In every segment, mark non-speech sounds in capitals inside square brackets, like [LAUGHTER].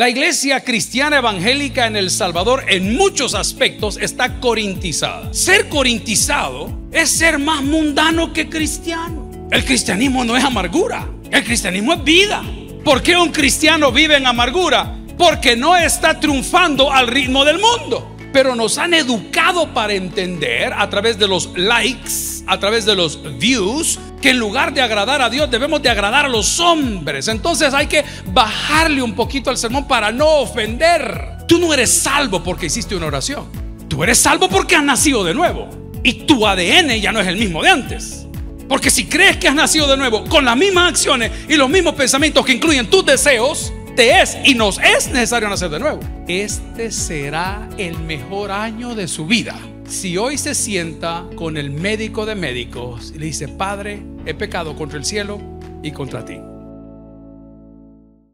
La iglesia cristiana evangélica en El Salvador en muchos aspectos está corintizada. Ser corintizado es ser más mundano que cristiano. El cristianismo no es amargura, el cristianismo es vida. ¿Por qué un cristiano vive en amargura? Porque no está triunfando al ritmo del mundo. Pero nos han educado para entender a través de los likes a través de los views, que en lugar de agradar a Dios debemos de agradar a los hombres. Entonces hay que bajarle un poquito al sermón para no ofender. Tú no eres salvo porque hiciste una oración. Tú eres salvo porque has nacido de nuevo. Y tu ADN ya no es el mismo de antes. Porque si crees que has nacido de nuevo con las mismas acciones y los mismos pensamientos que incluyen tus deseos, te es y nos es necesario nacer de nuevo. Este será el mejor año de su vida. Si hoy se sienta con el médico de médicos y le dice, Padre, he pecado contra el cielo y contra ti.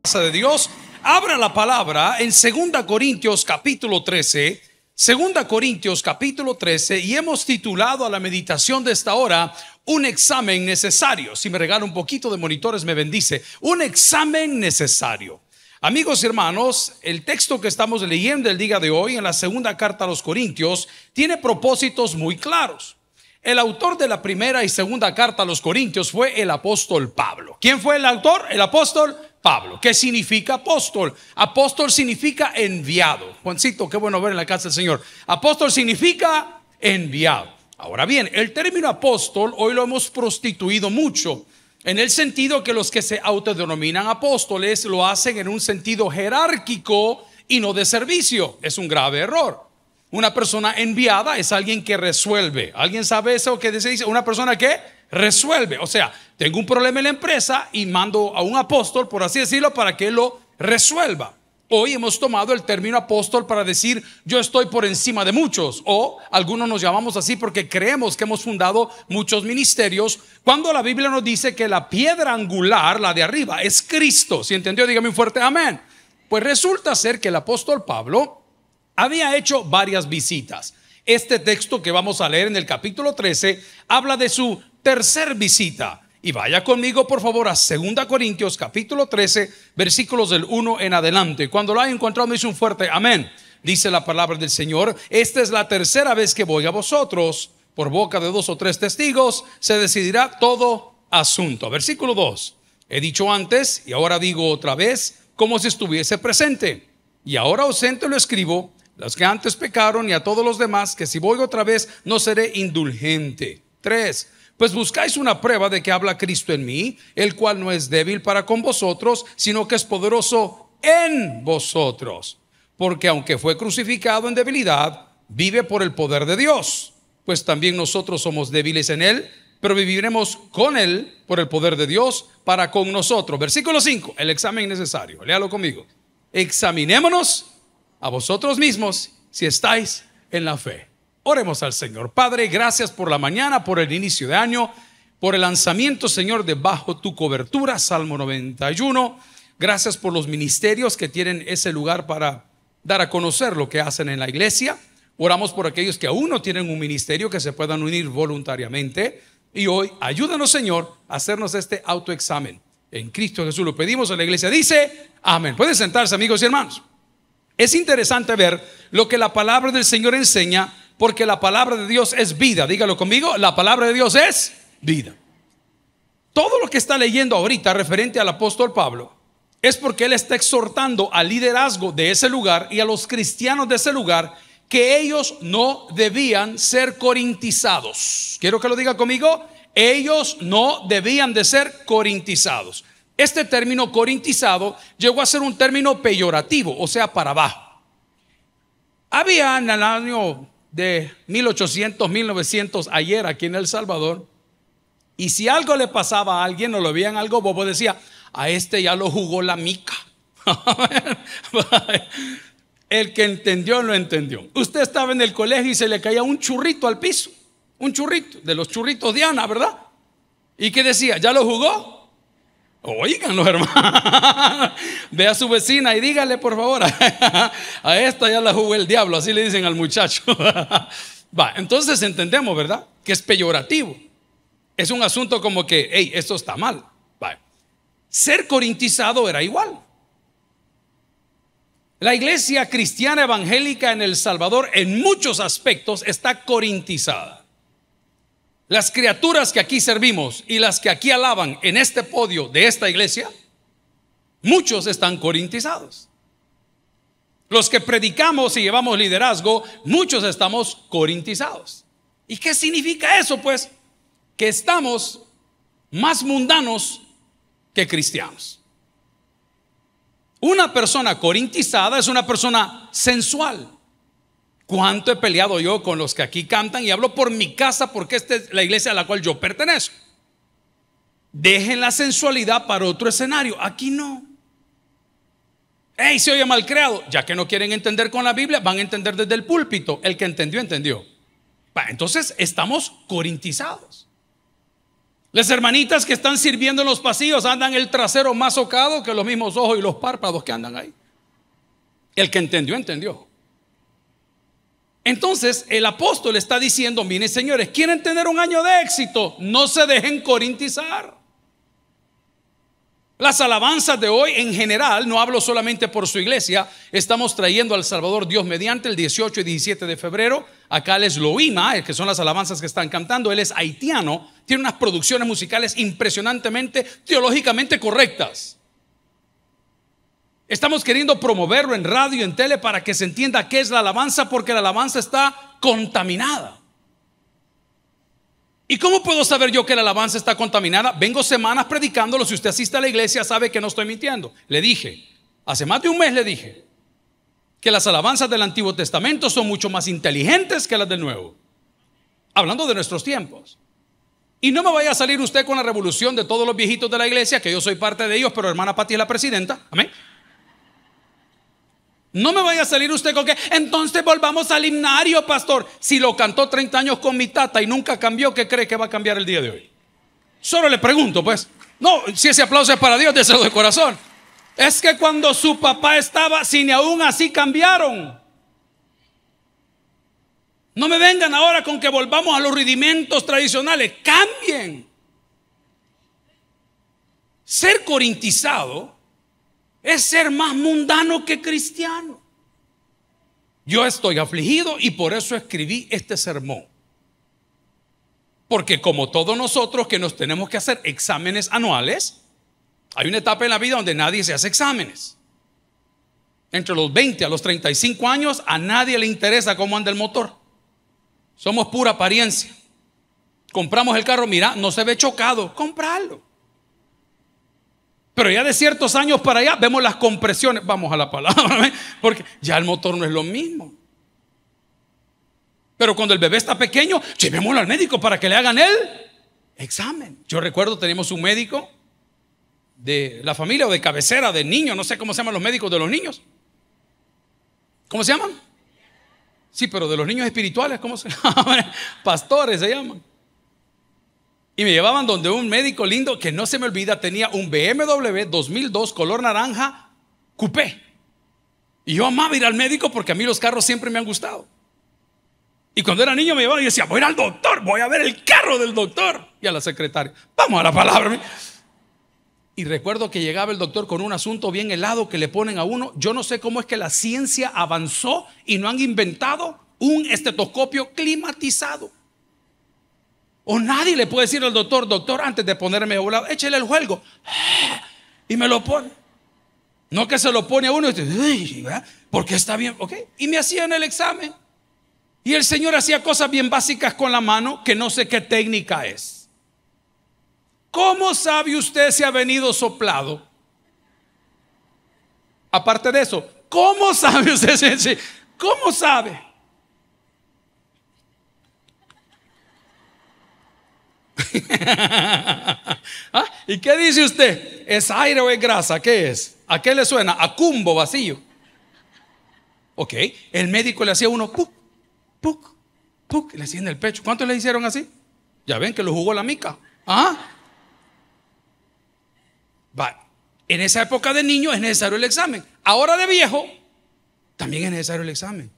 Casa de Dios, abra la palabra en 2 Corintios capítulo 13. 2 Corintios capítulo 13 y hemos titulado a la meditación de esta hora un examen necesario. Si me regala un poquito de monitores me bendice. Un examen necesario. Amigos y hermanos, el texto que estamos leyendo el día de hoy en la segunda carta a los Corintios tiene propósitos muy claros. El autor de la primera y segunda carta a los Corintios fue el apóstol Pablo. ¿Quién fue el autor? El apóstol Pablo. ¿Qué significa apóstol? Apóstol significa enviado. Juancito, qué bueno ver en la casa del Señor. Apóstol significa enviado. Ahora bien, el término apóstol hoy lo hemos prostituido mucho en el sentido que los que se autodenominan apóstoles lo hacen en un sentido jerárquico y no de servicio. Es un grave error. Una persona enviada es alguien que resuelve. ¿Alguien sabe eso que se dice? Una persona que resuelve. O sea, tengo un problema en la empresa y mando a un apóstol, por así decirlo, para que lo resuelva. Hoy hemos tomado el término apóstol para decir yo estoy por encima de muchos o algunos nos llamamos así porque creemos que hemos fundado muchos ministerios cuando la Biblia nos dice que la piedra angular, la de arriba, es Cristo. ¿Si entendió? Dígame un fuerte amén. Pues resulta ser que el apóstol Pablo había hecho varias visitas. Este texto que vamos a leer en el capítulo 13 habla de su tercer visita. Y vaya conmigo, por favor, a 2 Corintios capítulo 13, versículos del 1 en adelante. Cuando lo haya encontrado, me hizo un fuerte amén. Dice la palabra del Señor, esta es la tercera vez que voy a vosotros. Por boca de dos o tres testigos se decidirá todo asunto. Versículo 2. He dicho antes y ahora digo otra vez como si estuviese presente. Y ahora ausente lo escribo, las que antes pecaron y a todos los demás, que si voy otra vez no seré indulgente. 3. Pues buscáis una prueba de que habla Cristo en mí, el cual no es débil para con vosotros, sino que es poderoso en vosotros. Porque aunque fue crucificado en debilidad, vive por el poder de Dios. Pues también nosotros somos débiles en él, pero viviremos con él por el poder de Dios para con nosotros. Versículo 5, el examen necesario. Léalo conmigo. Examinémonos a vosotros mismos si estáis en la fe. Oremos al Señor. Padre, gracias por la mañana, por el inicio de año, por el lanzamiento, Señor, debajo tu cobertura, Salmo 91. Gracias por los ministerios que tienen ese lugar para dar a conocer lo que hacen en la iglesia. Oramos por aquellos que aún no tienen un ministerio que se puedan unir voluntariamente. Y hoy, ayúdanos, Señor, a hacernos este autoexamen. En Cristo Jesús lo pedimos, a la iglesia dice, amén. Pueden sentarse, amigos y hermanos. Es interesante ver lo que la palabra del Señor enseña porque la palabra de Dios es vida. Dígalo conmigo, la palabra de Dios es vida. Todo lo que está leyendo ahorita referente al apóstol Pablo es porque él está exhortando al liderazgo de ese lugar y a los cristianos de ese lugar que ellos no debían ser corintizados. Quiero que lo diga conmigo, ellos no debían de ser corintizados. Este término corintizado llegó a ser un término peyorativo, o sea, para abajo. Había en el año de 1800, 1900 ayer aquí en El Salvador. Y si algo le pasaba a alguien o lo veían algo bobo, decía, a este ya lo jugó la mica. [LAUGHS] el que entendió, lo entendió. Usted estaba en el colegio y se le caía un churrito al piso. Un churrito, de los churritos Diana, ¿verdad? ¿Y qué decía? ¿Ya lo jugó? Oiganlo hermano, [LAUGHS] Ve a su vecina y dígale, por favor, [LAUGHS] a esta ya la jugó el diablo, así le dicen al muchacho. [LAUGHS] Va, entonces entendemos, ¿verdad? Que es peyorativo. Es un asunto como que, hey, esto está mal. Va. Ser corintizado era igual. La iglesia cristiana evangélica en El Salvador en muchos aspectos está corintizada las criaturas que aquí servimos y las que aquí alaban en este podio de esta iglesia, muchos están corintizados. Los que predicamos y llevamos liderazgo, muchos estamos corintizados. ¿Y qué significa eso? Pues que estamos más mundanos que cristianos. Una persona corintizada es una persona sensual. ¿Cuánto he peleado yo con los que aquí cantan? Y hablo por mi casa porque esta es la iglesia a la cual yo pertenezco. Dejen la sensualidad para otro escenario. Aquí no. ¡Ey, se oye mal creado! Ya que no quieren entender con la Biblia, van a entender desde el púlpito. El que entendió, entendió. Entonces estamos corintizados. Las hermanitas que están sirviendo en los pasillos andan el trasero más socado que los mismos ojos y los párpados que andan ahí. El que entendió, entendió. Entonces el apóstol está diciendo, miren señores, quieren tener un año de éxito, no se dejen corintizar. Las alabanzas de hoy en general, no hablo solamente por su iglesia, estamos trayendo al Salvador Dios mediante el 18 y 17 de febrero. Acá les ima, que son las alabanzas que están cantando, él es haitiano, tiene unas producciones musicales impresionantemente teológicamente correctas. Estamos queriendo promoverlo en radio, en tele, para que se entienda qué es la alabanza, porque la alabanza está contaminada. ¿Y cómo puedo saber yo que la alabanza está contaminada? Vengo semanas predicándolo, si usted asiste a la iglesia sabe que no estoy mintiendo. Le dije, hace más de un mes le dije, que las alabanzas del Antiguo Testamento son mucho más inteligentes que las del Nuevo. Hablando de nuestros tiempos. Y no me vaya a salir usted con la revolución de todos los viejitos de la iglesia, que yo soy parte de ellos, pero hermana Pati es la presidenta. Amén. No me vaya a salir usted con que entonces volvamos al himnario, pastor. Si lo cantó 30 años con mi tata y nunca cambió, ¿qué cree que va a cambiar el día de hoy? Solo le pregunto, pues. No, si ese aplauso es para Dios, deseo de corazón. Es que cuando su papá estaba, si ni aún así cambiaron. No me vengan ahora con que volvamos a los rudimentos tradicionales. Cambien. Ser corintizado es ser más mundano que cristiano. Yo estoy afligido y por eso escribí este sermón. Porque como todos nosotros que nos tenemos que hacer exámenes anuales, hay una etapa en la vida donde nadie se hace exámenes. Entre los 20 a los 35 años a nadie le interesa cómo anda el motor. Somos pura apariencia. Compramos el carro, mira, no se ve chocado, comprarlo. Pero ya de ciertos años para allá vemos las compresiones. Vamos a la palabra, porque ya el motor no es lo mismo. Pero cuando el bebé está pequeño, llevémoslo al médico para que le hagan el examen. Yo recuerdo, teníamos un médico de la familia o de cabecera, de niño, no sé cómo se llaman los médicos de los niños. ¿Cómo se llaman? Sí, pero de los niños espirituales, ¿cómo se [LAUGHS] llaman? Pastores se llaman. Y me llevaban donde un médico lindo que no se me olvida tenía un BMW 2002 color naranja coupé. Y yo amaba ir al médico porque a mí los carros siempre me han gustado. Y cuando era niño me llevaban y decía, voy a al doctor, voy a ver el carro del doctor. Y a la secretaria, vamos a la palabra. Y recuerdo que llegaba el doctor con un asunto bien helado que le ponen a uno. Yo no sé cómo es que la ciencia avanzó y no han inventado un estetoscopio climatizado. O nadie le puede decir al doctor, doctor, antes de ponerme a volar échele el juego. Y me lo pone. No que se lo pone a uno y dice, porque está bien, ok. Y me hacían el examen. Y el Señor hacía cosas bien básicas con la mano que no sé qué técnica es. ¿Cómo sabe usted si ha venido soplado? Aparte de eso, ¿cómo sabe usted? si ¿Cómo sabe? [LAUGHS] Ah, ¿Y qué dice usted? ¿Es aire o es grasa? ¿Qué es? ¿A qué le suena? A cumbo vacío. Ok, el médico le hacía uno, puk, puk puk, le hacía en el pecho. ¿Cuántos le hicieron así? Ya ven que lo jugó la mica. ¿Ah? Va. En esa época de niño es necesario el examen. Ahora de viejo, también es necesario el examen.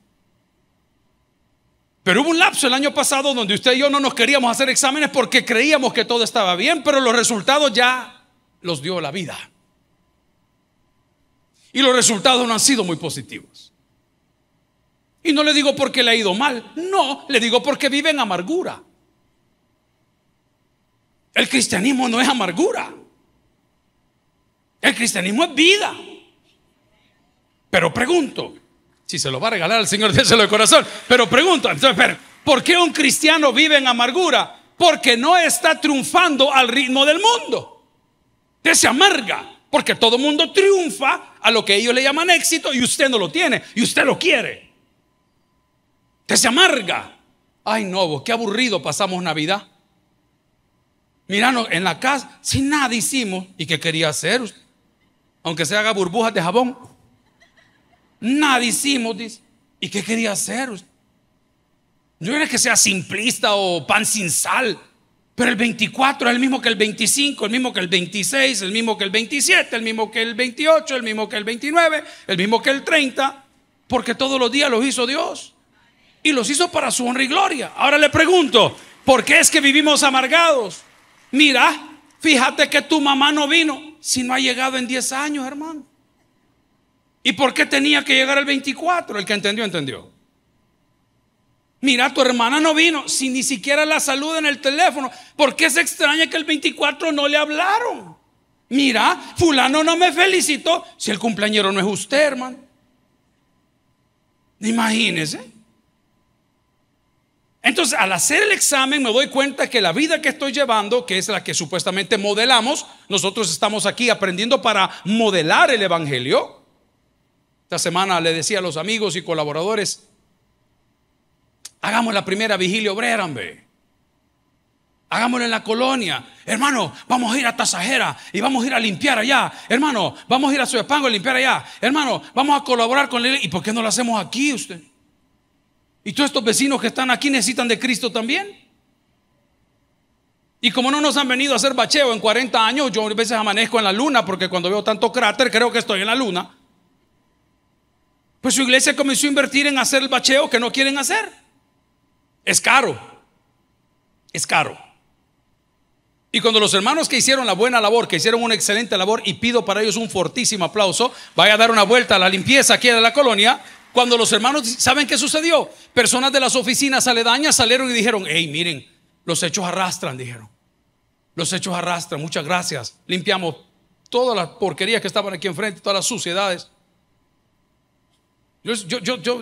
Pero hubo un lapso el año pasado donde usted y yo no nos queríamos hacer exámenes porque creíamos que todo estaba bien, pero los resultados ya los dio la vida. Y los resultados no han sido muy positivos. Y no le digo porque le ha ido mal, no, le digo porque vive en amargura. El cristianismo no es amargura. El cristianismo es vida. Pero pregunto, si se lo va a regalar al Señor, [LAUGHS] déselo de corazón. Pero pregunta, ¿por qué un cristiano vive en amargura? Porque no está triunfando al ritmo del mundo. ¿Te se amarga. Porque todo mundo triunfa a lo que ellos le llaman éxito y usted no lo tiene y usted lo quiere. ¿Te se amarga. Ay, no, qué aburrido pasamos Navidad. Miranos en la casa, sin nada hicimos. ¿Y qué quería hacer? Aunque se haga burbujas de jabón. Nada hicimos, dice. ¿Y qué quería hacer? No era que sea simplista o pan sin sal. Pero el 24 es el mismo que el 25, el mismo que el 26, el mismo que el 27, el mismo que el 28, el mismo que el 29, el mismo que el 30, porque todos los días los hizo Dios. Y los hizo para su honra y gloria. Ahora le pregunto, ¿por qué es que vivimos amargados? Mira, fíjate que tu mamá no vino si no ha llegado en 10 años, hermano. ¿Y por qué tenía que llegar el 24? El que entendió, entendió. Mira, tu hermana no vino, Sin ni siquiera la salud en el teléfono, ¿por qué se extraña que el 24 no le hablaron? Mira, fulano no me felicitó si el cumpleañero no es usted, hermano. Imagínese. Entonces, al hacer el examen me doy cuenta que la vida que estoy llevando, que es la que supuestamente modelamos, nosotros estamos aquí aprendiendo para modelar el Evangelio. Esta semana le decía a los amigos y colaboradores, hagamos la primera vigilia obrera, hombre. Hagámoslo en la colonia. Hermano, vamos a ir a Tasajera y vamos a ir a limpiar allá. Hermano, vamos a ir a Suepango a limpiar allá. Hermano, vamos a colaborar con él. ¿Y por qué no lo hacemos aquí usted? Y todos estos vecinos que están aquí necesitan de Cristo también. Y como no nos han venido a hacer bacheo en 40 años, yo a veces amanezco en la luna porque cuando veo tanto cráter creo que estoy en la luna. Pues su iglesia comenzó a invertir en hacer el bacheo que no quieren hacer. Es caro. Es caro. Y cuando los hermanos que hicieron la buena labor, que hicieron una excelente labor, y pido para ellos un fortísimo aplauso, vaya a dar una vuelta a la limpieza aquí de la colonia, cuando los hermanos, ¿saben qué sucedió? Personas de las oficinas aledañas salieron y dijeron, hey, miren, los hechos arrastran, dijeron. Los hechos arrastran, muchas gracias. Limpiamos todas las porquerías que estaban aquí enfrente, todas las suciedades.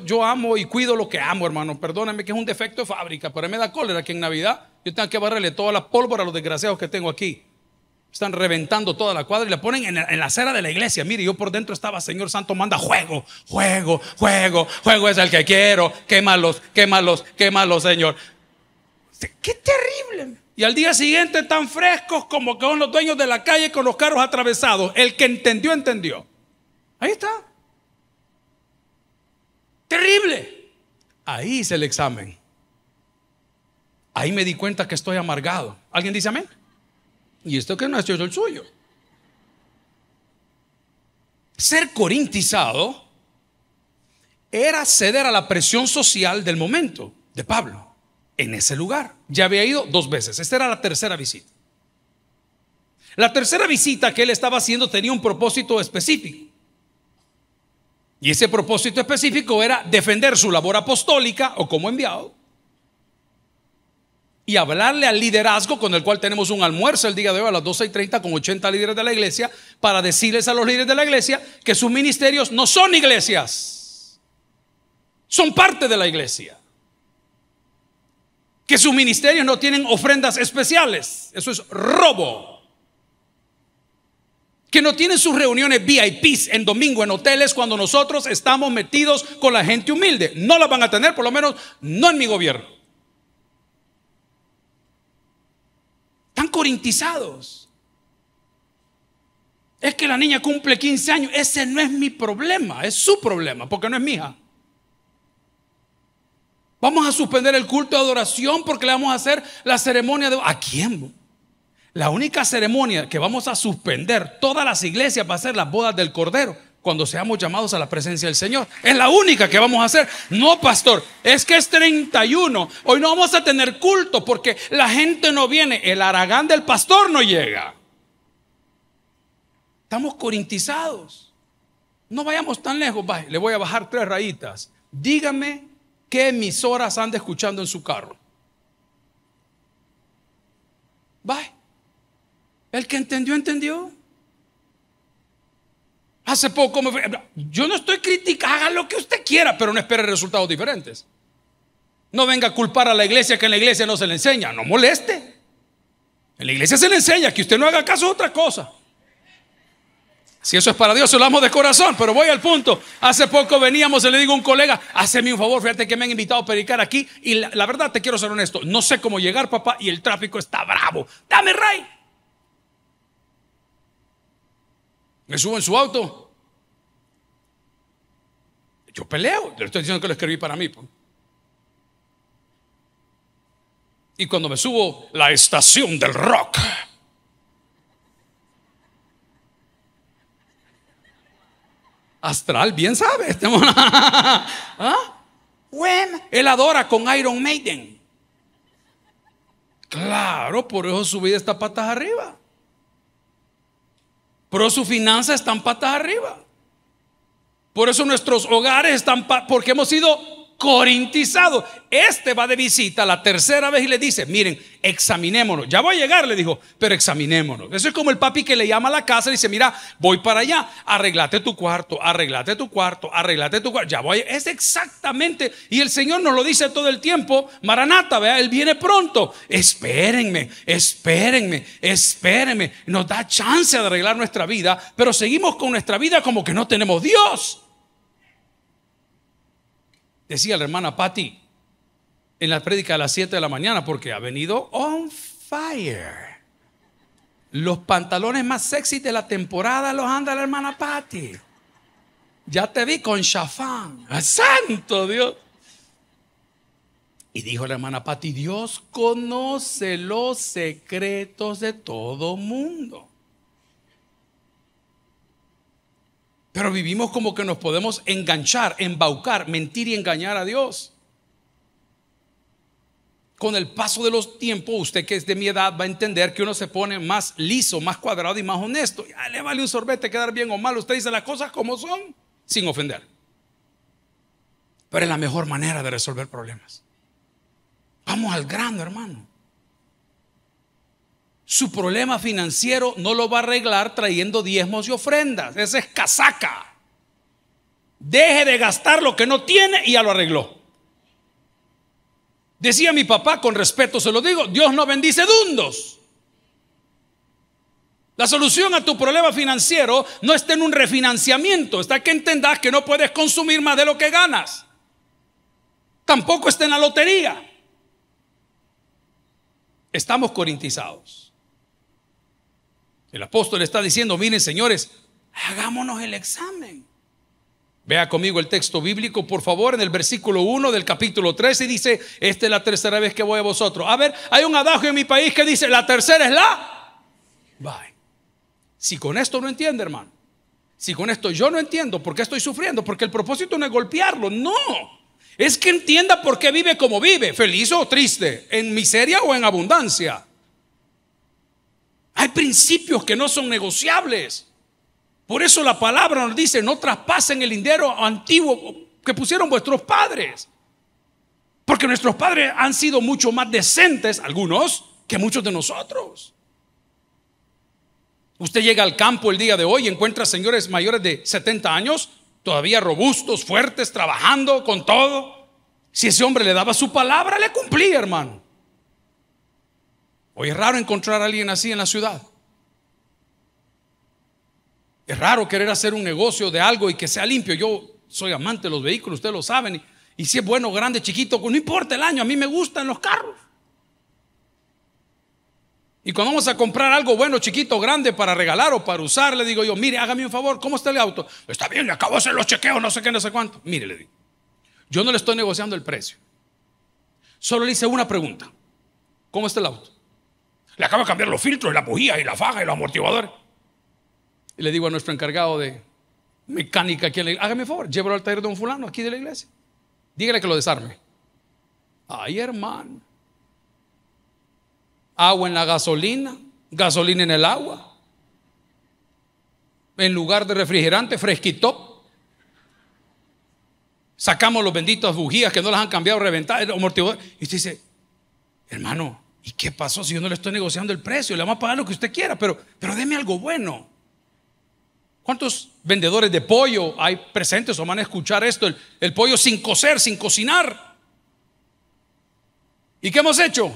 Yo, amo y cuido lo que amo, hermano. Perdóname que es un defecto de fábrica, pero me da cólera que en Navidad yo tengo que barrerle toda la pólvora a los desgraciados que tengo aquí. Están reventando toda la cuadra y la ponen en la, acera de la iglesia. Mire, yo por dentro estaba, Señor Santo, manda juego, juego, juego, juego es el que quiero. Quémalos, quémalos, quémalos, Señor. Qué terrible. Y al día siguiente tan frescos como que son los dueños de la calle con los carros atravesados. El que entendió, entendió. Ahí está terrible. Ahí hice el examen. Ahí me di cuenta que estoy amargado. ¿Alguien dice amén? Y esto que no es el suyo. Ser corintizado era ceder a la presión social del momento de Pablo en ese lugar. Ya había ido dos veces. Esta era la tercera visita. La tercera visita que él estaba haciendo tenía un propósito específico. Y ese propósito específico era defender su labor apostólica o como enviado y hablarle al liderazgo con el cual tenemos un almuerzo el día de hoy a las 12 y 30 con 80 líderes de la iglesia para decirles a los líderes de la iglesia que sus ministerios no son iglesias, son parte de la iglesia. Que sus ministerios no tienen ofrendas especiales, eso es robo que no tienen sus reuniones VIPs en domingo en hoteles cuando nosotros estamos metidos con la gente humilde. No las van a tener, por lo menos no en mi gobierno. Están corintizados. Es que la niña cumple 15 años. Ese no es mi problema, es su problema, porque no es mi Vamos a suspender el culto de adoración porque le vamos a hacer la ceremonia de... ¿A quién? La única ceremonia que vamos a suspender todas las iglesias va a ser las bodas del Cordero cuando seamos llamados a la presencia del Señor. Es la única que vamos a hacer. No, pastor, es que es 31. Hoy no vamos a tener culto porque la gente no viene. El aragán del pastor no llega. Estamos corintizados. No vayamos tan lejos. Le voy a bajar tres rayitas. Dígame qué emisoras anda escuchando en su carro. Bye. El que entendió, entendió. Hace poco Yo no estoy criticando, haga lo que usted quiera, pero no espere resultados diferentes. No venga a culpar a la iglesia que en la iglesia no se le enseña, no moleste. En la iglesia se le enseña que usted no haga caso a otra cosa. Si eso es para Dios, se lo amo de corazón, pero voy al punto. Hace poco veníamos y le digo a un colega, hazme un favor, fíjate que me han invitado a predicar aquí y la, verdad te quiero ser honesto, no sé cómo llegar, papá, y el tráfico está bravo. Dame, rey. Me subo en su auto. Yo peleo. Le estoy diciendo que lo escribí para mí. Pues. Y cuando me subo, la estación del rock. Astral, bien sabe. Este [LAUGHS] ¿Ah? Bueno, él adora con Iron Maiden. Claro, por eso subí Estas patas arriba. Pero sus finanzas están patas arriba. Por eso nuestros hogares están, porque hemos sido corintizado. Este va de visita la tercera vez y le dice, miren, examinémonos. Ya voy a llegar, le dijo, pero examinémonos. Eso es como el papi que le llama a la casa y dice, mira, voy para allá, arreglate tu cuarto, arreglate tu cuarto, arreglate tu cuarto. Ya voy. Es exactamente, y el Señor nos lo dice todo el tiempo, Maranata, vea, Él viene pronto. Espérenme, espérenme, espérenme. Nos da chance de arreglar nuestra vida, pero seguimos con nuestra vida como que no tenemos Dios decía la hermana Patty en la prédica a las 7 de la mañana, porque ha venido on fire. Los pantalones más sexy de la temporada los anda la hermana Patty. Ya te vi con chafán. ¡Ah, ¡Santo Dios! Y dijo la hermana Patti, Dios conoce los secretos de todo mundo. Pero vivimos como que nos podemos enganchar, embaucar, mentir y engañar a Dios. Con el paso de los tiempos, usted que es de mi edad va a entender que uno se pone más liso, más cuadrado y más honesto. Ya le vale un sorbete quedar bien o mal. Usted dice las cosas como son, sin ofender. Pero es la mejor manera de resolver problemas. Vamos al grano, hermano su problema financiero no lo va a arreglar trayendo diezmos y ofrendas. Esa es casaca. Deje de gastar lo que no tiene y ya lo arregló. Decía mi papá, con respeto se lo digo, Dios no bendice dundos. La solución a tu problema financiero no está en un refinanciamiento, está que entendas que no puedes consumir más de lo que ganas. Tampoco está en la lotería. Estamos corintizados. El apóstol está diciendo, miren señores, hagámonos el examen. Vea conmigo el texto bíblico, por favor, en el versículo 1 del capítulo 13 dice, esta es la tercera vez que voy a vosotros. A ver, hay un adagio en mi país que dice, la tercera es la... Bye. Si con esto no entiende, hermano, si con esto yo no entiendo por qué estoy sufriendo, porque el propósito no es golpearlo, no. Es que entienda por qué vive como vive, feliz o triste, en miseria o en abundancia. Hay principios que no son negociables. Por eso la palabra nos dice, no traspasen el lindero antiguo que pusieron vuestros padres. Porque nuestros padres han sido mucho más decentes, algunos, que muchos de nosotros. Usted llega al campo el día de hoy y encuentra señores mayores de 70 años, todavía robustos, fuertes, trabajando con todo. Si ese hombre le daba su palabra, le cumplía, hermano. Hoy es raro encontrar a alguien así en la ciudad. Es raro querer hacer un negocio de algo y que sea limpio. Yo soy amante de los vehículos, ustedes lo saben. Y, si es bueno, grande, chiquito, pues no importa el año, a mí me gustan los carros. Y cuando vamos a comprar algo bueno, chiquito, grande, para regalar o para usar, le digo yo, mire, hágame un favor, ¿cómo está el auto? Está bien, le acabo de hacer los chequeos, no sé qué, no sé cuánto. Mire, le digo, yo no le estoy negociando el precio. Solo le hice una pregunta. ¿Cómo está el auto? Le acaba de cambiar los filtros, y la bujía y la faja y los amortiguadores. Y le digo a nuestro encargado de mecánica la le hágame favor, llévalo al taller de un fulano aquí de la iglesia. Dígale que lo desarme. Ay, hermano. Agua en la gasolina, gasolina en el agua. En lugar de refrigerante, fresquito. Sacamos los benditos bujías que no las han cambiado, el amortiguador. Y usted dice, hermano, ¿Y qué pasó si yo no le estoy negociando el precio? Le vamos a pagar lo que usted quiera, pero, pero deme algo bueno. ¿Cuántos vendedores de pollo hay presentes o van a escuchar esto? El, pollo sin cocer, sin cocinar. ¿Y qué hemos hecho?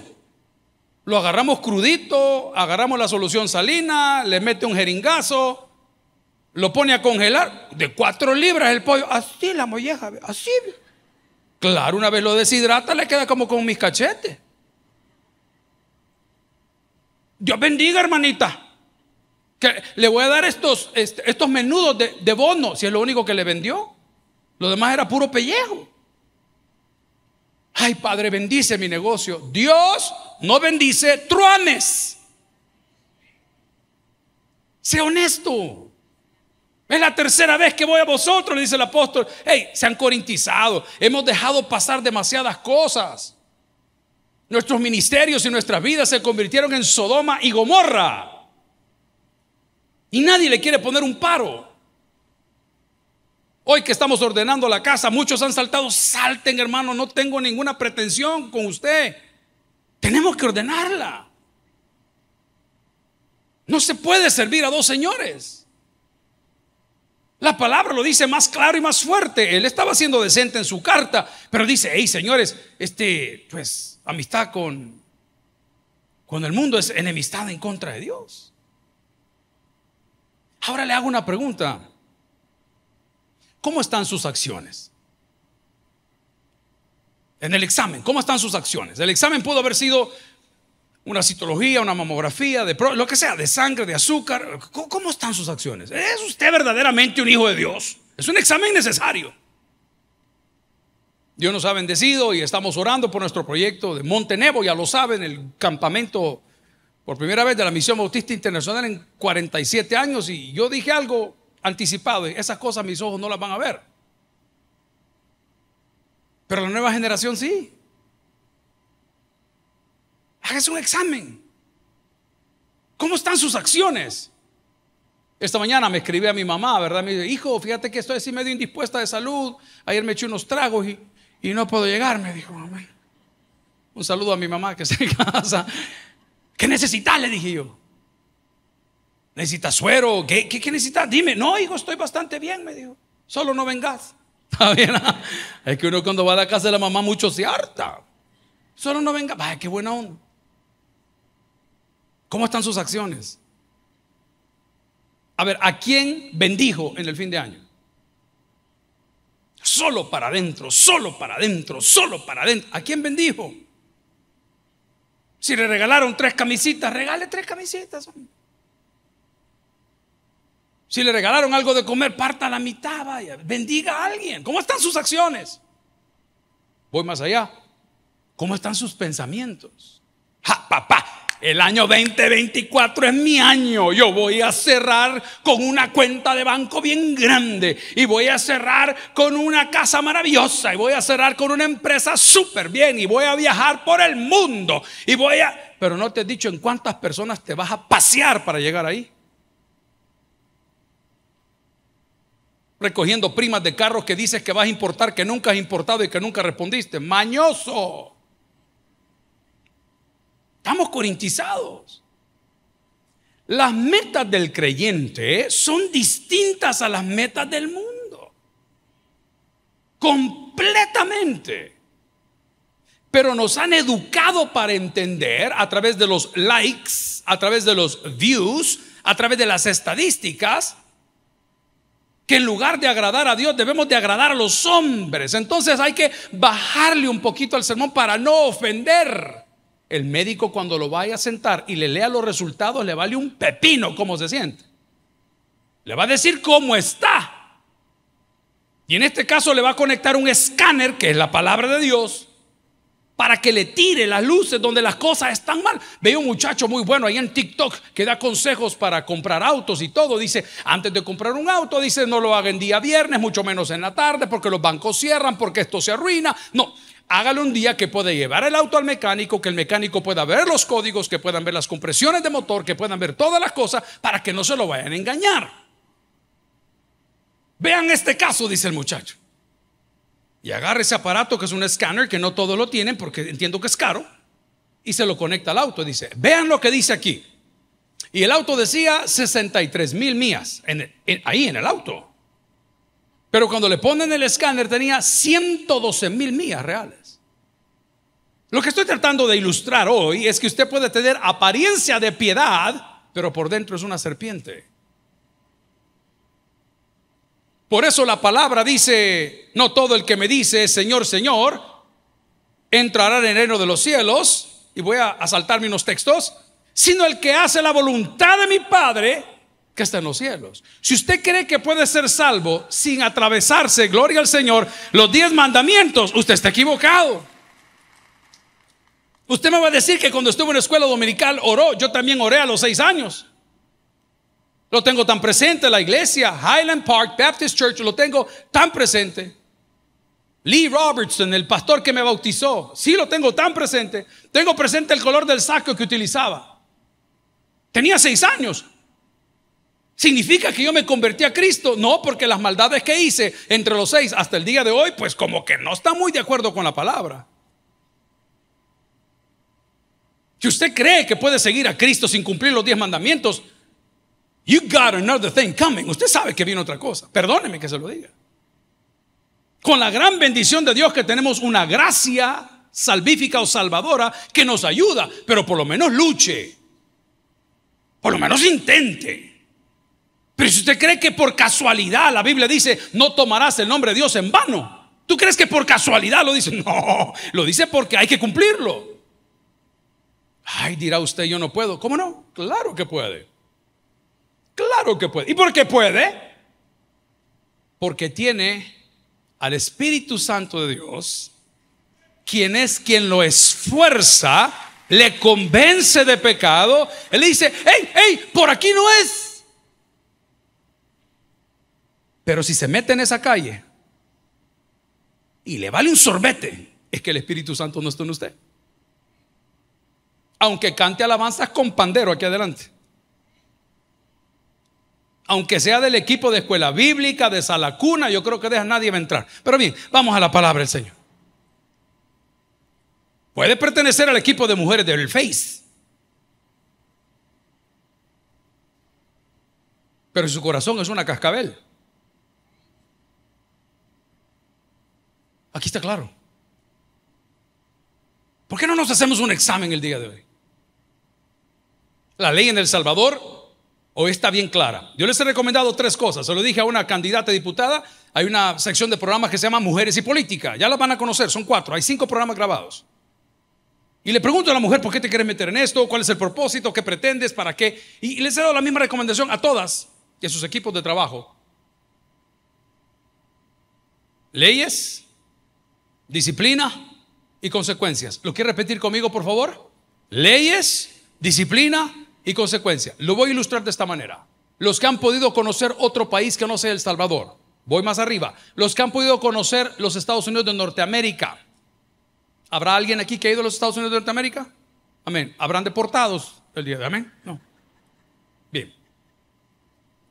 Lo agarramos crudito, agarramos la solución salina, le mete un jeringazo, lo pone a congelar. De cuatro libras el pollo, así la molleja, así. Claro, una vez lo deshidrata, le queda como con mis cachetes. Dios bendiga, hermanita. Que le voy a dar estos, este, estos menudos de, bono, si es lo único que le vendió. Lo demás era puro pellejo. Ay, Padre, bendice mi negocio. Dios no bendice truanes. Sea honesto. Es la tercera vez que voy a vosotros, le dice el apóstol. Hey, se han corintizado. Hemos dejado pasar demasiadas cosas. Nuestros ministerios y nuestras vidas se convirtieron en Sodoma y Gomorra. Y nadie le quiere poner un paro. Hoy que estamos ordenando la casa, muchos han saltado, salten hermano, no tengo ninguna pretensión con usted. Tenemos que ordenarla. No se puede servir a dos señores. La palabra lo dice más claro y más fuerte. Él estaba siendo decente en su carta, pero dice, hey señores, este, pues amistad con, con el mundo es enemistad en contra de Dios. Ahora le hago una pregunta. ¿Cómo están sus acciones? En el examen, ¿cómo están sus acciones? El examen pudo haber sido una citología, una mamografía, de, lo que sea, de sangre, de azúcar. ¿Cómo, están sus acciones? ¿Es usted verdaderamente un hijo de Dios? Es un examen necesario. Dios nos ha bendecido y estamos orando por nuestro proyecto de Montenevo, ya lo saben, el campamento por primera vez de la Misión Bautista Internacional en 47 años y yo dije algo anticipado, esas cosas mis ojos no las van a ver. Pero la nueva generación sí. Hágase un examen. ¿Cómo están sus acciones? Esta mañana me escribí a mi mamá, ¿verdad? Me dice, hijo, fíjate que estoy así medio indispuesta de salud. Ayer me eché unos tragos y y no puedo llegar, me dijo, Un saludo a mi mamá que está en casa. ¿Qué necesitas? Le dije yo. ¿Necesitas suero? ¿Qué, necesitas? Dime, no, hijo, estoy bastante bien, me dijo. Solo no vengas. [LAUGHS] Está bien. Es que uno cuando va a la casa de la mamá mucho se harta. Solo no vengas Vaya, qué buena onda. ¿Cómo están sus acciones? A ver, ¿a quién bendijo en el fin de año? Solo para adentro, solo para adentro, solo para adentro. ¿A quién bendijo? Si le regalaron tres camisitas, regale tres camisitas. Si le regalaron algo de comer, parta la mitad, vaya. Bendiga a alguien. ¿Cómo están sus acciones? Voy más allá. ¿Cómo están sus pensamientos? Ja, papá, el año 2024 es mi año. Yo voy a cerrar con una cuenta de banco bien grande. Y voy a cerrar con una casa maravillosa. Y voy a cerrar con una empresa súper bien. Y voy a viajar por el mundo. Y voy a... Pero no te he dicho en cuántas personas te vas a pasear para llegar ahí. Recogiendo primas de carros que dices que vas a importar, que nunca has importado y que nunca respondiste. Mañoso. Estamos corintizados. Las metas del creyente son distintas a las metas del mundo. Completamente. Pero nos han educado para entender a través de los likes, a través de los views, a través de las estadísticas, que en lugar de agradar a Dios debemos de agradar a los hombres. Entonces hay que bajarle un poquito al sermón para no ofender. El médico cuando lo vaya a sentar y le lea los resultados le vale un pepino cómo se siente. Le va a decir cómo está. Y en este caso le va a conectar un escáner, que es la palabra de Dios, para que le tire las luces donde las cosas están mal. Veo un muchacho muy bueno ahí en TikTok que da consejos para comprar autos y todo. Dice, antes de comprar un auto, dice, no lo haga en día viernes, mucho menos en la tarde, porque los bancos cierran, porque esto se arruina. No, Hágale un día que puede llevar el auto al mecánico, que el mecánico pueda ver los códigos, que puedan ver las compresiones de motor, que puedan ver todas las cosas para que no se lo vayan a engañar. Vean este caso, dice el muchacho. Y agarra ese aparato que es un escáner, que no todos lo tienen porque entiendo que es caro, y se lo conecta al auto. Dice, vean lo que dice aquí. Y el auto decía 63 mil millas ahí en el auto. Pero cuando le ponen el escáner tenía 112 mil millas reales. Lo que estoy tratando de ilustrar hoy es que usted puede tener apariencia de piedad, pero por dentro es una serpiente. Por eso la palabra dice, no todo el que me dice, Señor, Señor, entrará en el reino de los cielos, y voy a, saltarme unos textos, sino el que hace la voluntad de mi Padre que está en los cielos. Si usted cree que puede ser salvo sin atravesarse, gloria al Señor, los diez mandamientos, usted está equivocado. Usted me va a decir que cuando estuvo en la escuela dominical oró. Yo también oré a los seis años. Lo tengo tan presente, la iglesia, Highland Park Baptist Church, lo tengo tan presente. Lee Robertson, el pastor que me bautizó, sí lo tengo tan presente. Tengo presente el color del saco que utilizaba. Tenía seis años. ¿Significa que yo me convertí a Cristo? No, porque las maldades que hice entre los seis hasta el día de hoy, pues como que no está muy de acuerdo con la palabra. Si usted cree que puede seguir a Cristo sin cumplir los diez mandamientos, you got another thing coming. Usted sabe que viene otra cosa. Perdóneme que se lo diga. Con la gran bendición de Dios que tenemos una gracia salvífica o salvadora que nos ayuda, pero por lo menos luche. Por lo menos intente. Pero si usted cree que por casualidad la Biblia dice, no tomarás el nombre de Dios en vano. ¿Tú crees que por casualidad lo dice? [LAUGHS] No, lo dice porque hay que cumplirlo. Ay, dirá usted, yo no puedo. ¿Cómo no? Claro que puede. Claro que puede. ¿Y por qué puede? Porque tiene al Espíritu Santo de Dios, quien es quien lo esfuerza, le convence de pecado, él le dice, hey, hey, por aquí no es. Pero si se mete en esa calle y le vale un sorbete, es que el Espíritu Santo no está en usted aunque cante alabanzas con pandero aquí adelante. Aunque sea del equipo de escuela bíblica, de Salacuna, yo creo que deja a nadie entrar. Pero bien, vamos a la palabra del Señor. Puede pertenecer al equipo de mujeres del Face. Pero su corazón es una cascabel. Aquí está claro. ¿Por qué no nos hacemos un examen el día de hoy? la ley en El Salvador o está bien clara. Yo les he recomendado tres cosas. Se lo dije a una candidata diputada. Hay una sección de programas que se llama Mujeres y Política. Ya las van a conocer, son cuatro. Hay cinco programas grabados. Y le pregunto a la mujer, ¿por qué te quieres meter en esto? ¿Cuál es el propósito? ¿Qué pretendes? ¿Para qué? Y les he dado la misma recomendación a todas y a sus equipos de trabajo. Leyes, disciplina y consecuencias. ¿Lo quiere repetir conmigo, por favor? Leyes, disciplina y consecuencia. Lo voy a ilustrar de esta manera. Los que han podido conocer otro país que no sea El Salvador, voy más arriba. Los que han podido conocer los Estados Unidos de Norteamérica. ¿Habrá alguien aquí que ha ido a los Estados Unidos de Norteamérica? Amén. ¿Habrán deportados el día de amén? No. Bien.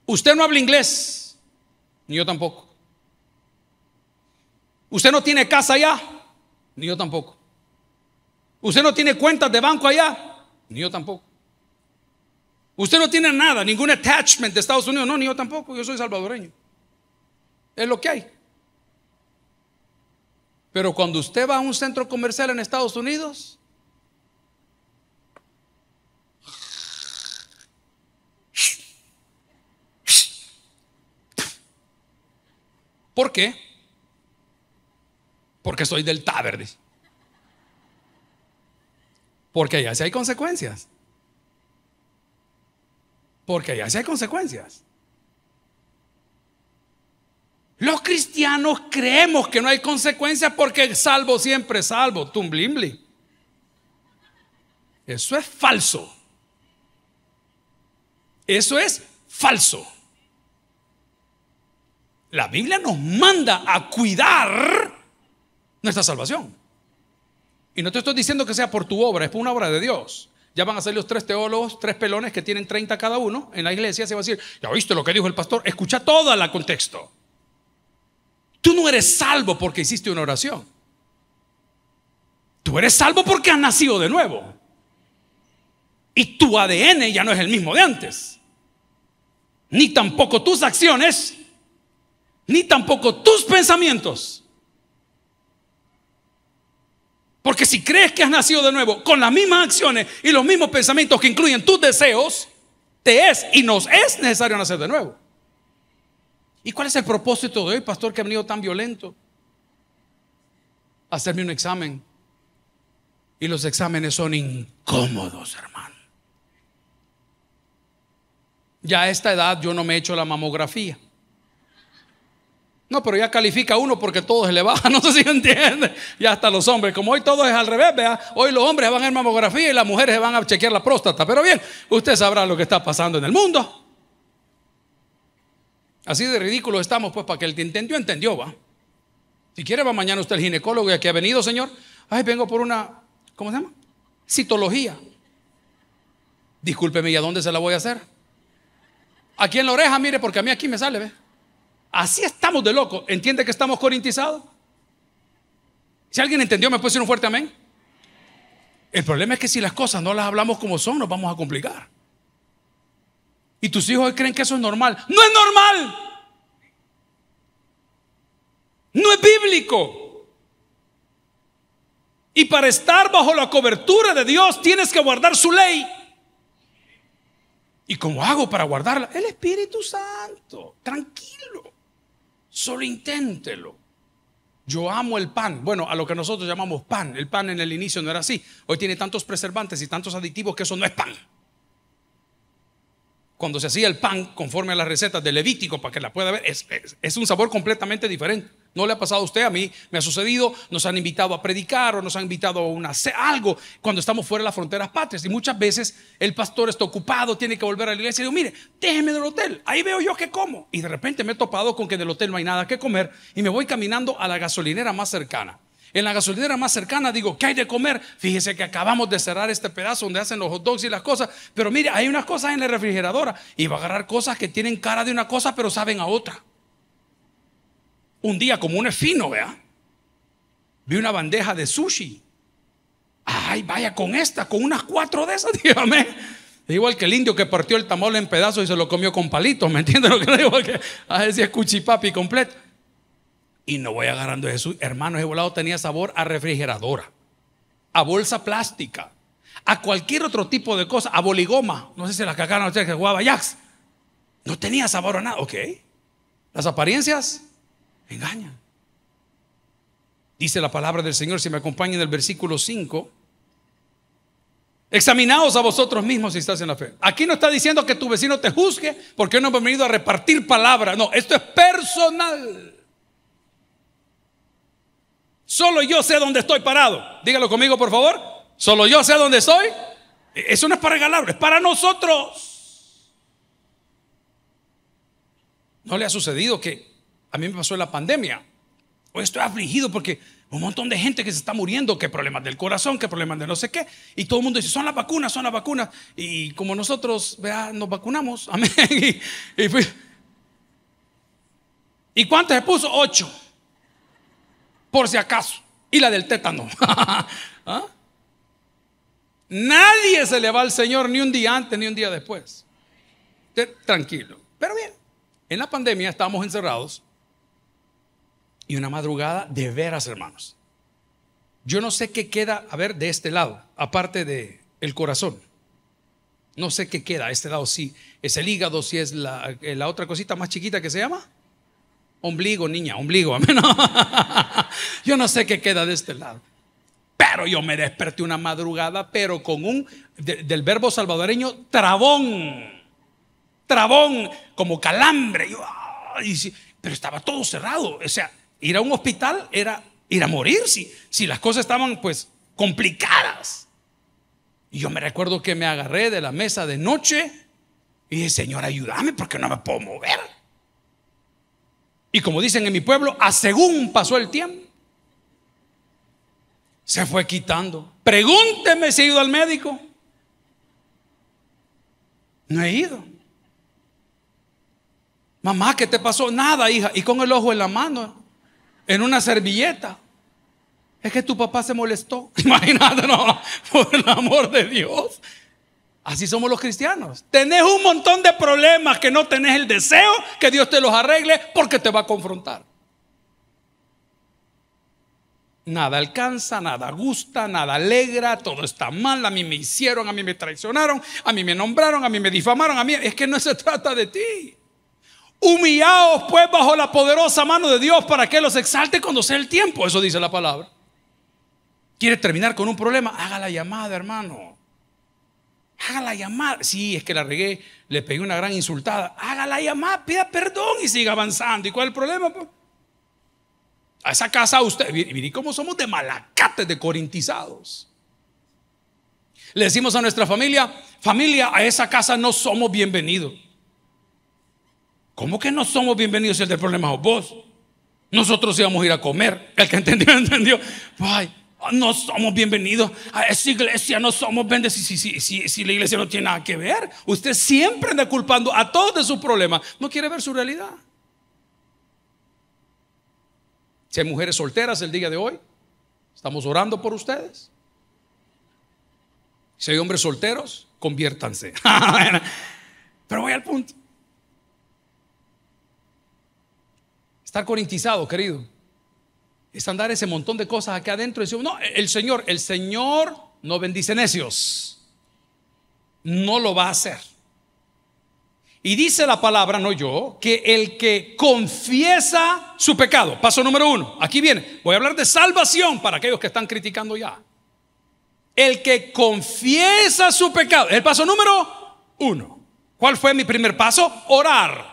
Usted no habla inglés, ni yo tampoco. Usted no tiene casa allá, ni yo tampoco. Usted no tiene cuentas de banco allá, ni yo tampoco. Usted no tiene nada, ningún attachment de Estados Unidos. No, ni yo tampoco, yo soy salvadoreño. Es lo que hay. Pero cuando usted va a un centro comercial en Estados Unidos, ¿por qué? Porque soy del Taberdis. Porque ya sí hay consecuencias. Porque allá hay consecuencias. Los cristianos creemos que no hay consecuencias porque salvo siempre salvo, tumblimbli. Eso es falso. Eso es falso. La Biblia nos manda a cuidar nuestra salvación. Y no te estoy diciendo que sea por tu obra, es por una obra de Dios. Ya van a salir los tres teólogos, tres pelones que tienen 30 cada uno en la iglesia. Se va a decir, ya viste lo que dijo el pastor, escucha toda la contexto. Tú no eres salvo porque hiciste una oración. Tú eres salvo porque has nacido de nuevo. Y tu ADN ya no es el mismo de antes. Ni tampoco tus acciones, ni tampoco tus pensamientos. Porque si crees que has nacido de nuevo con las mismas acciones y los mismos pensamientos que incluyen tus deseos, te es y nos es necesario nacer de nuevo. ¿Y cuál es el propósito de hoy, pastor, que ha venido tan violento? Hacerme un examen. Y los exámenes son incómodos, hermano. Ya a esta edad yo no me he hecho la mamografía. No, pero ya califica uno porque todo se le va, [LAUGHS] no sé si entiende. Y hasta los hombres, como hoy todo es al revés, vea, hoy los hombres van a hacer mamografía y las mujeres van a chequear la próstata. Pero bien, usted sabrá lo que está pasando en el mundo. Así de ridículo estamos, pues, para que el que entendió, entendió, va. Si quiere, va mañana usted el ginecólogo y aquí ha venido, señor. Ay, vengo por una, ¿cómo se llama? Citología. Discúlpeme, ¿y a dónde se la voy a hacer? Aquí en la oreja, mire, porque a mí aquí me sale, ve Así estamos de loco. ¿Entiende que estamos corintizados? Si alguien entendió, ¿me puede decir un fuerte amén? El problema es que si las cosas no las hablamos como son, nos vamos a complicar. Y tus hijos creen que eso es normal. No es normal. No es bíblico. Y para estar bajo la cobertura de Dios tienes que guardar su ley. ¿Y cómo hago para guardarla? El Espíritu Santo. Tranquilo. Solo inténtelo. Yo amo el pan. Bueno, a lo que nosotros llamamos pan. El pan en el inicio no era así. Hoy tiene tantos preservantes y tantos aditivos que eso no es pan. Cuando se hacía el pan conforme a las recetas de Levítico, para que la pueda ver, es, es un sabor completamente diferente. ¿No le ha pasado a usted? A mí me ha sucedido. Nos han invitado a predicar o nos han invitado a una, algo cuando estamos fuera de las fronteras patrias. Y muchas veces el pastor está ocupado, tiene que volver a la iglesia. Y digo, mire, déjeme del hotel. Ahí veo yo que como. Y de repente me he topado con que en el hotel no hay nada que comer. Y me voy caminando a la gasolinera más cercana. En la gasolinera más cercana digo, ¿qué hay de comer? Fíjese que acabamos de cerrar este pedazo donde hacen los hot dogs y las cosas. Pero mire, hay unas cosas en la refrigeradora y va a agarrar cosas que tienen cara de una cosa pero saben a otra. Un día, como uno es fino, vea, vi una bandeja de sushi. Ay, vaya con esta, con unas cuatro de esas, [LAUGHS] dígame. Igual que el indio que partió el tamal en pedazos y se lo comió con palitos, ¿me entiendes lo que digo? a ese es cuchipapi completo. Y no voy agarrando a Jesús. Hermano, ese volado tenía sabor a refrigeradora, a bolsa plástica, a cualquier otro tipo de cosa, a boligoma. No sé si la cagaron ustedes que jugaba Jax. No tenía sabor a nada, ¿ok? Las apariencias engaña Dice la palabra del Señor, si me acompaña en el versículo 5. Examinaos a vosotros mismos si estás en la fe. Aquí no está diciendo que tu vecino te juzgue porque no hemos venido a repartir palabras. No, esto es personal. Solo yo sé dónde estoy parado. Dígalo conmigo, por favor. Solo yo sé dónde estoy. E, eso no es para regalarlo, es para nosotros. ¿No le ha sucedido que a mí me pasó la pandemia. Hoy estoy afligido porque un montón de gente que se está muriendo, que problemas del corazón, que problemas de no sé qué. Y todo el mundo dice, son las vacunas, son las vacunas. Y como nosotros, vea, nos vacunamos. [LAUGHS] Amén. Y, y, ¿Y cuántas se puso? Ocho. Por si acaso. Y la del tétano. [LAUGHS] ¿Ah? Nadie se le va al Señor ni un día antes ni un día después. Tranquilo. Pero bien, en la pandemia estábamos encerrados y una madrugada de veras, hermanos. Yo no sé qué queda, a ver, de este lado, aparte de el corazón. No sé qué queda, este lado sí, es el hígado, si es eh, la, otra cosita más chiquita que se llama. Ombligo, niña, ombligo, [LAUGHS] amén. Yo no sé qué queda de este lado. Pero yo me desperté una madrugada, pero con un, del verbo salvadoreño, trabón. Trabón, como calambre. pero estaba todo cerrado. O sea, ir a un hospital era ir a morir si, si las cosas estaban pues complicadas. Y yo me recuerdo que me agarré de la mesa de noche y dije, Señor, ayúdame porque no me puedo mover. Y como dicen en mi pueblo, a según pasó el tiempo, se fue quitando. Pregúnteme si he ido al médico. No he ido. Mamá, ¿qué te pasó? Nada, hija. Y con el ojo en la mano, en una servilleta. Es que tu papá se molestó. [LAUGHS] Imagínate, no, por el amor de Dios. Así somos los cristianos. Tenés un montón de problemas que no tenés el deseo que Dios te los arregle porque te va a confrontar. Nada alcanza, nada gusta, nada alegra, todo está mal, a mí me hicieron, a mí me traicionaron, a mí me nombraron, a mí me difamaron, a mí es que no se trata de ti. Humillaos pues bajo la poderosa mano de Dios para que los exalte cuando sea el tiempo. Eso dice la palabra. ¿Quiere terminar con un problema? Haga la llamada, hermano. Haga la llamada. Sí, es que la regué, le pegué una gran insultada. Haga la llamada, pida perdón y siga avanzando. ¿Y cuál es el problema? Pues? A esa casa usted, y cómo somos de malacates, de corintizados. Le decimos a nuestra familia, familia, a esa casa no somos bienvenidos. ¿Cómo que no somos bienvenidos si el del problema es vos? Nosotros íbamos a ir a comer. El que entendió, [LAUGHS] entendió. no somos bienvenidos a esa iglesia, no somos bendecidos. Si, si, si, si, la iglesia no tiene nada que ver, usted siempre anda culpando a todos de sus problemas. No quiere ver su realidad. Si hay mujeres solteras el día de hoy, estamos orando por ustedes. Si hay hombres solteros, conviértanse. [LAUGHS] Pero voy al punto. Estar corintizado, querido. Es andar ese montón de cosas acá adentro y no, el Señor, el Señor no bendice necios. No lo va a hacer. Y dice la palabra, no yo, que el que confiesa su pecado, paso número uno, aquí viene, voy a hablar de salvación para aquellos que están criticando ya. El que confiesa su pecado, el paso número uno. ¿Cuál fue mi primer paso? Orar,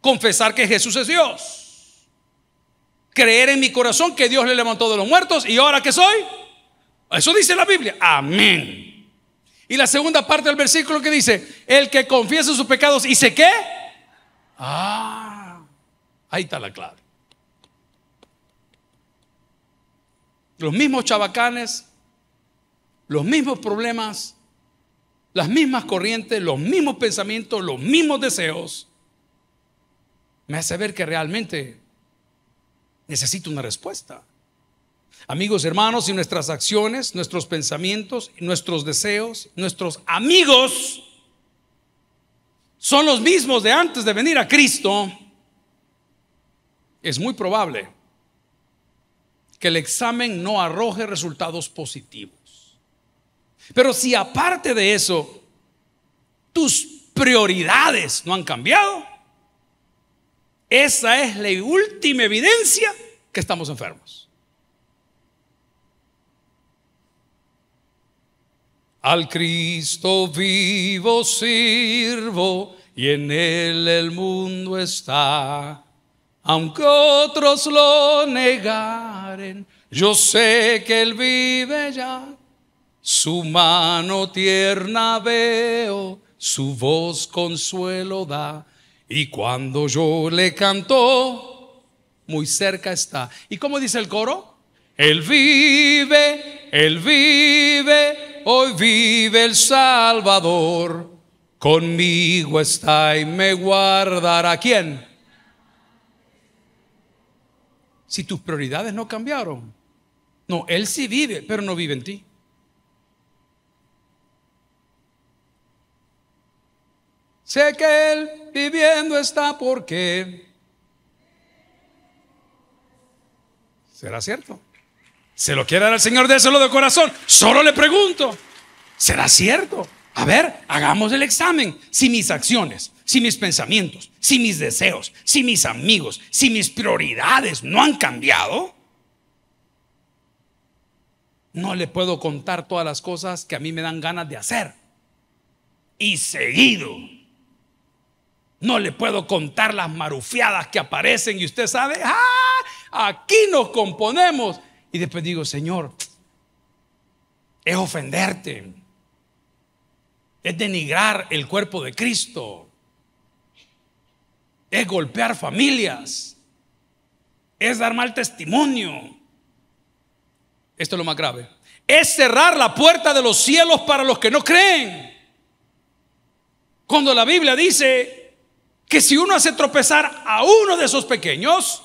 confesar que Jesús es Dios creer en mi corazón que Dios le levantó de los muertos y ahora que soy. Eso dice la Biblia. Amén. Y la segunda parte del versículo que dice, el que confiesa sus pecados y se qué. Ah, ahí está la clave. Los mismos chabacanes, los mismos problemas, las mismas corrientes, los mismos pensamientos, los mismos deseos. Me hace ver que realmente Necesito una respuesta. Amigos, hermanos, si nuestras acciones, nuestros pensamientos, nuestros deseos, nuestros amigos son los mismos de antes de venir a Cristo, es muy probable que el examen no arroje resultados positivos. Pero si aparte de eso, tus prioridades no han cambiado, esa es la última evidencia que estamos enfermos. Al Cristo vivo sirvo y en él el mundo está. Aunque otros lo negaren, yo sé que él vive ya. Su mano tierna veo, su voz consuelo da. Y cuando yo le canto, muy cerca está. ¿Y cómo dice el coro? Él vive, él vive, hoy vive el Salvador. Conmigo está y me guardará. ¿Quién? Si tus prioridades no cambiaron. No, Él sí vive, pero no vive en ti. que Él viviendo está porque... ¿Será cierto? ¿Se lo quiere dar al Señor? Déselo de corazón. Solo le pregunto. ¿Será cierto? A ver, hagamos el examen. Si mis acciones, si mis pensamientos, si mis deseos, si mis amigos, si mis prioridades no han cambiado, no le puedo contar todas las cosas que a mí me dan ganas de hacer. Y seguido no le puedo contar las marufiadas que aparecen y usted sabe, ¡ah! Aquí nos componemos. Y después digo, Señor, es ofenderte, es denigrar el cuerpo de Cristo, es golpear familias, es dar mal testimonio. Esto es lo más grave. Es cerrar la puerta de los cielos para los que no creen. Cuando la Biblia dice que si uno hace tropezar a uno de esos pequeños,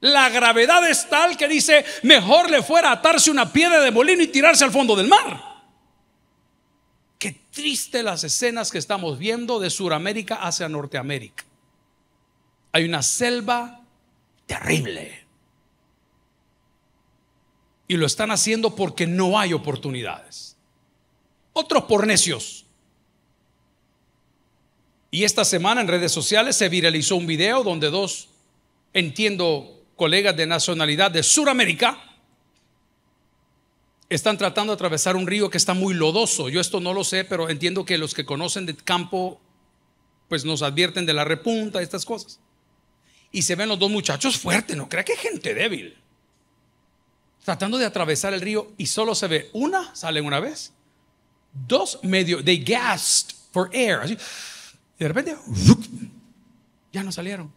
la gravedad es tal que dice, mejor le fuera atarse una piedra de molino y tirarse al fondo del mar. Qué triste las escenas que estamos viendo de Suramérica hacia Norteamérica. Hay una selva terrible. Y lo están haciendo porque no hay oportunidades. Otros por necios, y esta semana en redes sociales se viralizó un video donde dos, entiendo, colegas de nacionalidad de Sudamérica están tratando de atravesar un río que está muy lodoso. Yo esto no lo sé, pero entiendo que los que conocen de campo, pues nos advierten de la repunta, estas cosas. Y se ven los dos muchachos fuertes, no crea que gente débil. Tratando de atravesar el río y solo se ve una, salen una vez, dos medio, they gasped for air. Y de repente, ya no salieron.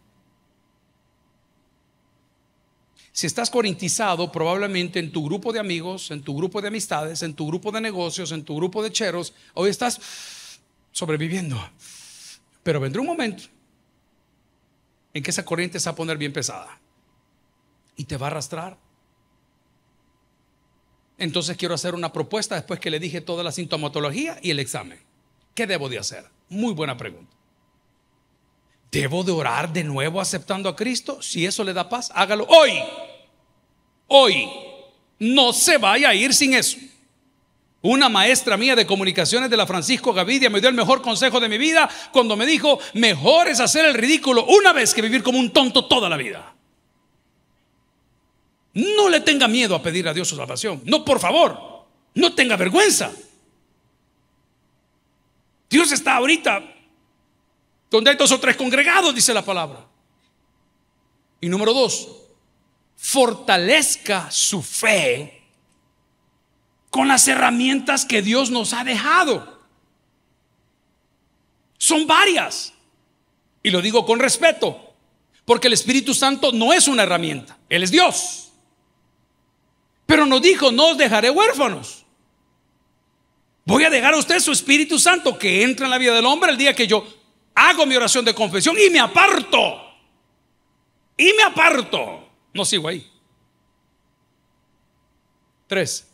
Si estás corintizado, probablemente en tu grupo de amigos, en tu grupo de amistades, en tu grupo de negocios, en tu grupo de cheros, hoy estás sobreviviendo. Pero vendrá un momento en que esa corriente se va a poner bien pesada y te va a arrastrar. Entonces quiero hacer una propuesta después que le dije toda la sintomatología y el examen. ¿Qué debo de hacer? Muy buena pregunta. ¿Debo de orar de nuevo aceptando a Cristo? Si eso le da paz, hágalo hoy. Hoy. No se vaya a ir sin eso. Una maestra mía de comunicaciones de la Francisco Gavidia me dio el mejor consejo de mi vida cuando me dijo, mejor es hacer el ridículo una vez que vivir como un tonto toda la vida. No le tenga miedo a pedir a Dios su salvación. No, por favor, no tenga vergüenza. Dios está ahorita donde hay dos o tres congregados, dice la palabra. Y número dos, fortalezca su fe con las herramientas que Dios nos ha dejado. Son varias. Y lo digo con respeto, porque el Espíritu Santo no es una herramienta, Él es Dios. Pero nos dijo, no os dejaré huérfanos. Voy a dejar a usted su Espíritu Santo que entra en la vida del hombre el día que yo hago mi oración de confesión y me aparto. Y me aparto. No sigo ahí. Tres.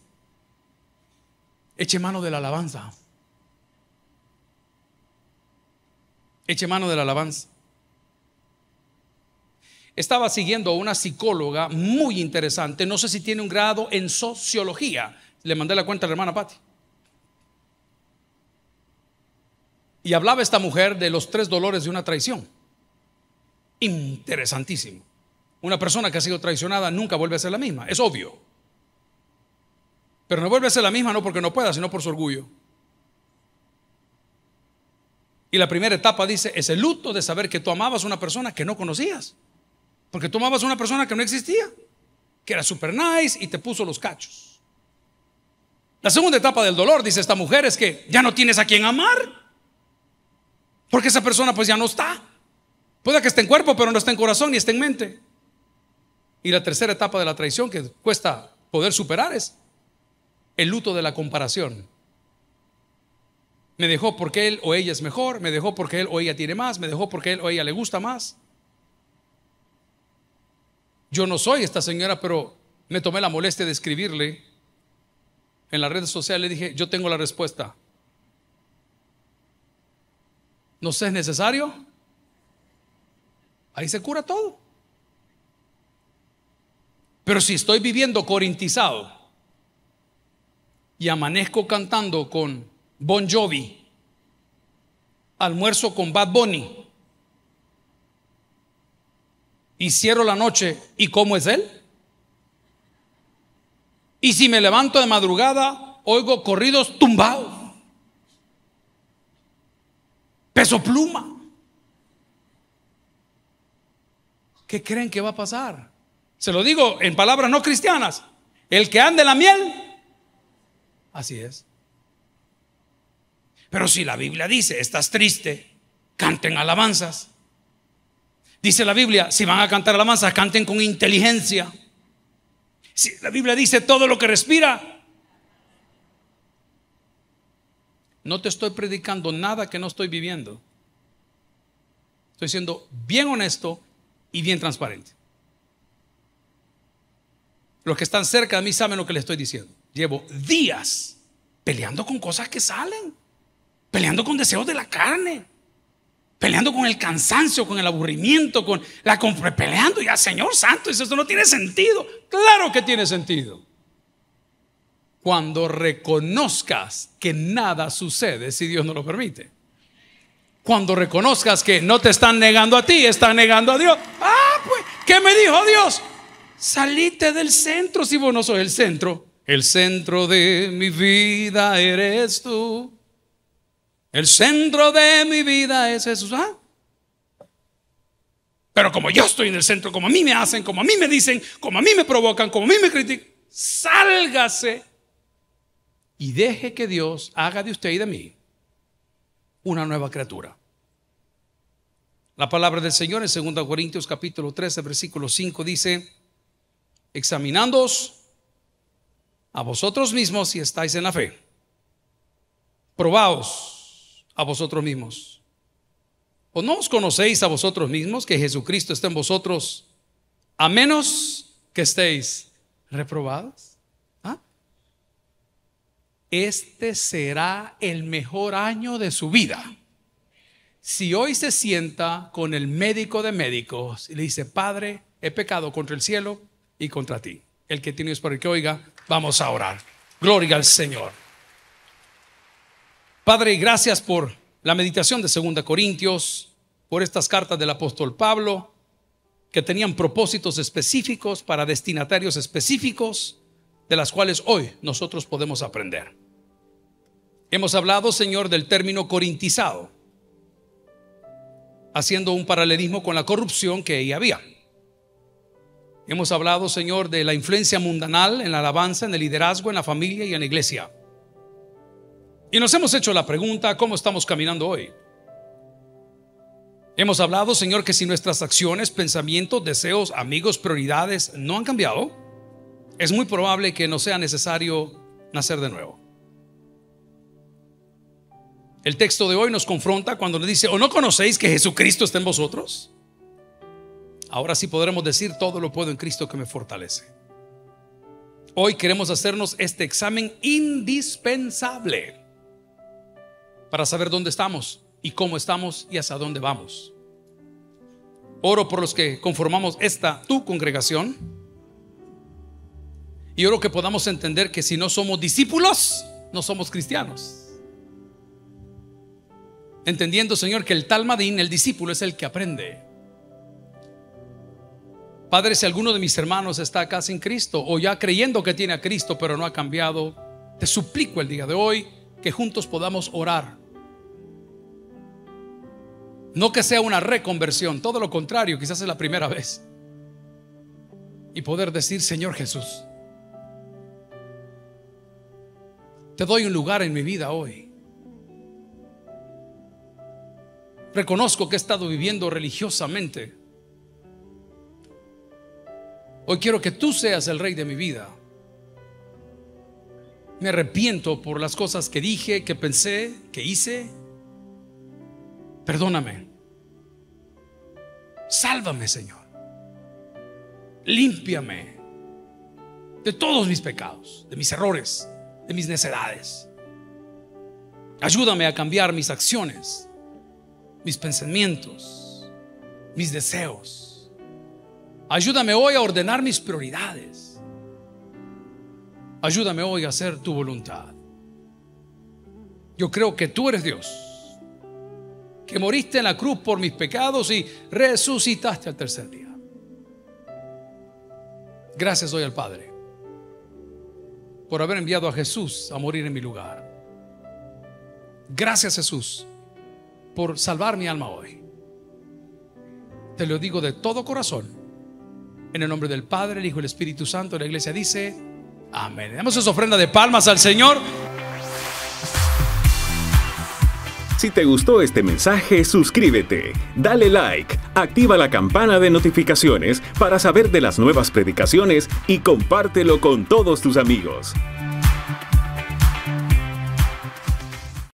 Eche mano de la alabanza. Eche mano de la alabanza. Estaba siguiendo a una psicóloga muy interesante. No sé si tiene un grado en sociología. Le mandé la cuenta a la hermana Patti. Y hablaba esta mujer de los tres dolores de una traición. Interesantísimo. Una persona que ha sido traicionada nunca vuelve a ser la misma, es obvio. Pero no vuelve a ser la misma no porque no pueda, sino por su orgullo. Y la primera etapa dice, es el luto de saber que tú amabas a una persona que no conocías. Porque tú amabas a una persona que no existía, que era super nice y te puso los cachos. La segunda etapa del dolor, dice esta mujer, es que ya no tienes a quien amar. Porque esa persona pues ya no está. Puede que esté en cuerpo, pero no está en corazón ni está en mente. Y la tercera etapa de la traición que cuesta poder superar es el luto de la comparación. Me dejó porque él o ella es mejor, me dejó porque él o ella tiene más, me dejó porque él o ella le gusta más. Yo no soy esta señora, pero me tomé la molestia de escribirle en la red social, le dije, yo tengo la respuesta no sé es necesario, ahí se cura todo. Pero si estoy viviendo corintizado y amanezco cantando con Bon Jovi, almuerzo con Bad Bunny y cierro la noche, ¿y cómo es él? Y si me levanto de madrugada, oigo corridos tumbados peso pluma. ¿Qué creen que va a pasar? Se lo digo en palabras no cristianas. El que ande la miel, así es. Pero si la Biblia dice, estás triste, canten alabanzas. Dice la Biblia, si van a cantar alabanzas, canten con inteligencia. Si la Biblia dice, todo lo que respira, No te estoy predicando nada que no estoy viviendo. Estoy siendo bien honesto y bien transparente. Los que están cerca de mí saben lo que les estoy diciendo. Llevo días peleando con cosas que salen, peleando con deseos de la carne, peleando con el cansancio, con el aburrimiento, con la peleando ya, Señor Santo, eso no tiene sentido. Claro que tiene sentido cuando reconozcas que nada sucede si Dios no lo permite. Cuando reconozcas que no te están negando a ti, están negando a Dios. Ah, pues, ¿qué me dijo Dios? Salite del centro si vos no sos el centro. El centro de mi vida eres tú. El centro de mi vida es Jesús. ¿Ah? Pero como yo estoy en el centro, como a mí me hacen, como a mí me dicen, como a mí me provocan, como a mí me critican, sálgase y deje que Dios haga de usted y de mí una nueva criatura. La palabra del Señor en 2 Corintios capítulo 13, versículo 5 dice, examinándoos a vosotros mismos si estáis en la fe. Probaos a vosotros mismos. ¿O no os conocéis a vosotros mismos que Jesucristo está en vosotros, a menos que estéis reprobados? este será el mejor año de su vida. Si hoy se sienta con el médico de médicos y le dice, Padre, he pecado contra el cielo y contra ti. El que tiene es para que oiga, vamos a orar. Gloria al Señor. Padre, gracias por la meditación de 2 Corintios, por estas cartas del apóstol Pablo, que tenían propósitos específicos para destinatarios específicos, de las cuales hoy nosotros podemos aprender. Hemos hablado, Señor, del término corintizado, haciendo un paralelismo con la corrupción que ahí había. Hemos hablado, Señor, de la influencia mundanal en la alabanza, en el liderazgo, en la familia y en la iglesia. Y nos hemos hecho la pregunta, ¿cómo estamos caminando hoy? Hemos hablado, Señor, que si nuestras acciones, pensamientos, deseos, amigos, prioridades no han cambiado, es muy probable que no sea necesario nacer de nuevo. El texto de hoy nos confronta cuando le dice, ¿o no conocéis que Jesucristo está en vosotros? Ahora sí podremos decir, todo lo puedo en Cristo que me fortalece. Hoy queremos hacernos este examen indispensable para saber dónde estamos y cómo estamos y hacia dónde vamos. Oro por los que conformamos esta tu congregación y oro que podamos entender que si no somos discípulos, no somos cristianos. Entendiendo, Señor, que el talmadín, el discípulo, es el que aprende. Padre, si alguno de mis hermanos está acá sin Cristo o ya creyendo que tiene a Cristo pero no ha cambiado, te suplico el día de hoy que juntos podamos orar. No que sea una reconversión, todo lo contrario, quizás es la primera vez. Y poder decir, Señor Jesús, te doy un lugar en mi vida hoy. Reconozco que he estado viviendo religiosamente. Hoy quiero que tú seas el rey de mi vida. Me arrepiento por las cosas que dije, que pensé, que hice. Perdóname. Sálvame, Señor. Límpiame de todos mis pecados, de mis errores, de mis necedades. Ayúdame a cambiar mis acciones mis pensamientos, mis deseos. Ayúdame hoy a ordenar mis prioridades. Ayúdame hoy a hacer tu voluntad. Yo creo que tú eres Dios, que moriste en la cruz por mis pecados y resucitaste al tercer día. Gracias hoy al Padre por haber enviado a Jesús a morir en mi lugar. Gracias Jesús por salvar mi alma hoy. Te lo digo de todo corazón. En el nombre del Padre, el Hijo y el Espíritu Santo, la iglesia dice, amén. Damos esa ofrenda de palmas al Señor. Si te gustó este mensaje, suscríbete, dale like, activa la campana de notificaciones para saber de las nuevas predicaciones y compártelo con todos tus amigos.